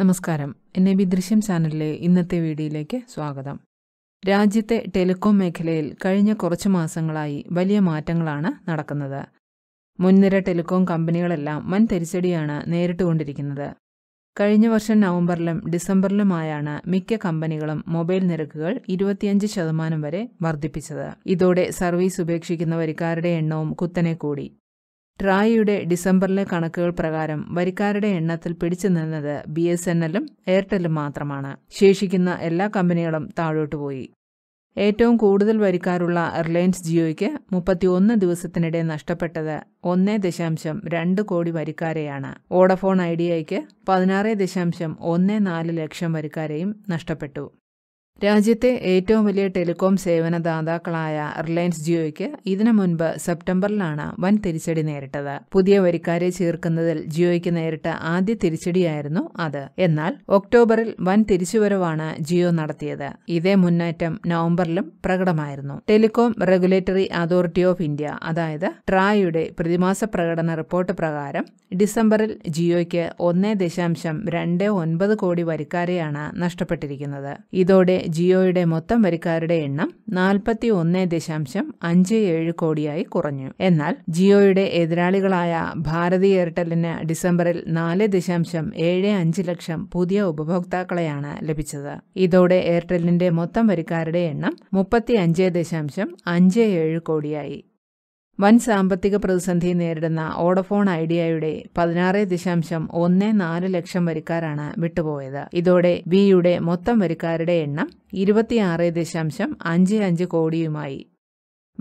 നമസ്കാരം N A B ദൃശ്യം ചാനലിലെ ഇന്നത്തെ വീഡിയോയിലേക്ക് സ്വാഗതം രാജ്യത്തെ ടെലികോം മേഖലയിൽ കഴിഞ്ഞ കുറച്ച് മാസങ്ങളായി വലിയ മാറ്റങ്ങളാണ് നടക്കുന്നത് മുൻനിര ടെലികോം കമ്പനികളെല്ലാം വൻ തിരിച്ചടിയാണ് നേരിട്ടുകൊണ്ടിരിക്കുന്നത് കഴിഞ്ഞ വർഷം നവംബറിലും ഡിസംബറിലുമായാണ് മിക്ക കമ്പനികളും മൊബൈൽ നിരക്കുകൾ ഇരുപത്തിയഞ്ച് ശതമാനം വരെ വർദ്ധിപ്പിച്ചത് ഇതോടെ സർവീസ് ഉപേക്ഷിക്കുന്നവരിക്കാരുടെ എണ്ണവും കുത്തനെ കൂടി ട്രായിയുടെ ഡിസംബറിലെ കണക്കുകൾ പ്രകാരം വരിക്കാരുടെ എണ്ണത്തിൽ പിടിച്ചു നിന്നത് ബി എസ് എൻ എല്ലും എയർടെല്ലും മാത്രമാണ് ശേഷിക്കുന്ന എല്ലാ കമ്പനികളും താഴോട്ട് പോയി ഏറ്റവും കൂടുതൽ വരിക്കാരുള്ള റിലയൻസ് ജിയോയ്ക്ക് മുപ്പത്തിയൊന്ന് ദിവസത്തിനിടെ നഷ്ടപ്പെട്ടത് ഒന്നേ ദശാംശം രണ്ട് കോടി വരിക്കാരെയാണ് ഓഡഫോൺ ഐഡിയയ്ക്ക് പതിനാറ് ദശാംശം ഒന്ന് നാല് ലക്ഷം വരിക്കാരെയും നഷ്ടപ്പെട്ടു രാജ്യത്തെ ഏറ്റവും വലിയ ടെലികോം സേവനദാതാക്കളായ റിലയൻസ് ജിയോയ്ക്ക് ഇതിനു മുൻപ് സെപ്റ്റംബറിലാണ് വൻ തിരിച്ചടി നേരിട്ടത് പുതിയ വരിക്കാരെ ചേർക്കുന്നതിൽ ജിയോയ്ക്ക് നേരിട്ട ആദ്യ തിരിച്ചടിയായിരുന്നു അത് എന്നാൽ ഒക്ടോബറിൽ വൻ തിരിച്ചുവരവാണ് ജിയോ നടത്തിയത് ഇതേ മുന്നേറ്റം നവംബറിലും പ്രകടമായിരുന്നു telecom regulatory authority of India അതായത് ട്രായുടെ പ്രതിമാസ പ്രകടന റിപ്പോർട്ട് പ്രകാരം ഡിസംബറിൽ ജിയോയ്ക്ക് ഒന്നേ ദശാംശം രണ്ട് ഒൻപത് കോടി വരിക്കാരെയാണ് നഷ്ടപ്പെട്ടിരിക്കുന്നത് ഇതോടെ ജിയോയുടെ മൊത്തം വരിക്കാരുടെ എണ്ണം നാൽപ്പത്തി ഒന്ന് ദശാംശം അഞ്ച് ഏഴ് കോടിയായി കുറഞ്ഞു എന്നാൽ ജിയോയുടെ എതിരാളികളായ ഭാരതി എയർടെല്ലിന് ഡിസംബറിൽ നാല് ദശാംശം ഏഴ് അഞ്ച് ലക്ഷം പുതിയ ഉപഭോക്താക്കളെയാണ് ലഭിച്ചത് ഇതോടെ എയർടെല്ലിന്റെ മൊത്തം വരിക്കാരുടെ എണ്ണം മുപ്പത്തി അഞ്ച് ദശാംശം അഞ്ച് ഏഴ് കോടിയായി വൻ സാമ്പത്തിക പ്രതിസന്ധി നേരിടുന്ന ഓഡഫോൺ ഐഡിയയുടെ പതിനാറ് ദശാംശം ഒന്ന് നാല് ലക്ഷം വരിക്കാരാണ് വിട്ടുപോയത് ഇതോടെ ബിയുടെ മൊത്തം വരിക്കാരുടെ എണ്ണം ഇരുപത്തിയാറ് ദശാംശം അഞ്ച് അഞ്ച് കോടിയുമായി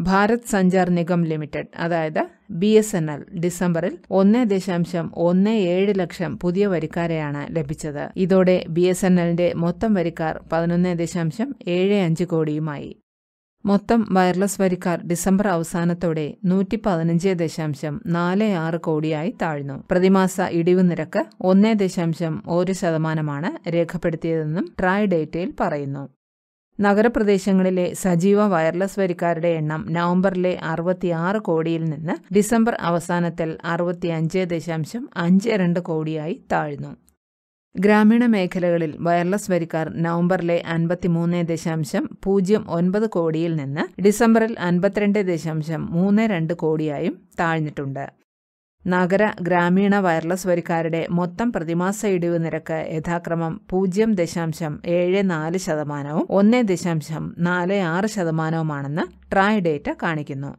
ഭാരത് സഞ്ചാർ നിഗം ലിമിറ്റഡ് അതായത് ബി എസ് എൻ എൽ ഡിസംബറിൽ ഒന്ന് ദശാംശം ഒന്ന് ഏഴ് ലക്ഷം പുതിയ വരിക്കാരെയാണ് ലഭിച്ചത് ഇതോടെ ബി എസ് എൻ എല്ലിന്റെ മൊത്തം വരിക്കാർ പതിനൊന്ന് ദശാംശം ഏഴ് അഞ്ച് കോടിയുമായി മൊത്തം വയർലെസ് വരിക്കാർ ഡിസംബർ അവസാനത്തോടെ നൂറ്റി പതിനഞ്ച് ദശാംശം നാല് ആറ് കോടിയായി താഴ്ന്നു പ്രതിമാസ ഇടിവ് നിരക്ക് ഒന്ന് ദശാംശം ഒരു ശതമാനമാണ് രേഖപ്പെടുത്തിയതെന്നും ട്രായ് ഡേറ്റയിൽ പറയുന്നു നഗരപ്രദേശങ്ങളിലെ സജീവ വയർലെസ് വരിക്കാരുടെ എണ്ണം നവംബറിലെ അറുപത്തിയാറ് കോടിയിൽ നിന്ന് ഡിസംബർ അവസാനത്തിൽ അറുപത്തിയഞ്ച് ദശാംശം അഞ്ച് രണ്ട് കോടിയായി താഴ്ന്നു ഗ്രാമീണ മേഖലകളിൽ വയർലെസ് വരിക്കാർ നവംബറിലെ അൻപത്തിമൂന്ന് ദശാംശം പൂജ്യം ഒൻപത് കോടിയിൽ നിന്ന് ഡിസംബറിൽ അൻപത്തിരണ്ട് ദശാംശം മൂന്ന് രണ്ട് കോടിയായും താഴ്ന്നിട്ടുണ്ട് നഗര ഗ്രാമീണ വയർലെസ് വരിക്കാരുടെ മൊത്തം പ്രതിമാസ ഇടിവ് നിരക്ക് യഥാക്രമം പൂജ്യം ദശാംശം ഏഴ് നാല് ശതമാനവും ഒന്ന് ദശാംശം നാല് ആറ് ശതമാനവുമാണെന്ന് ട്രായ് ഡേറ്റ കാണിക്കുന്നു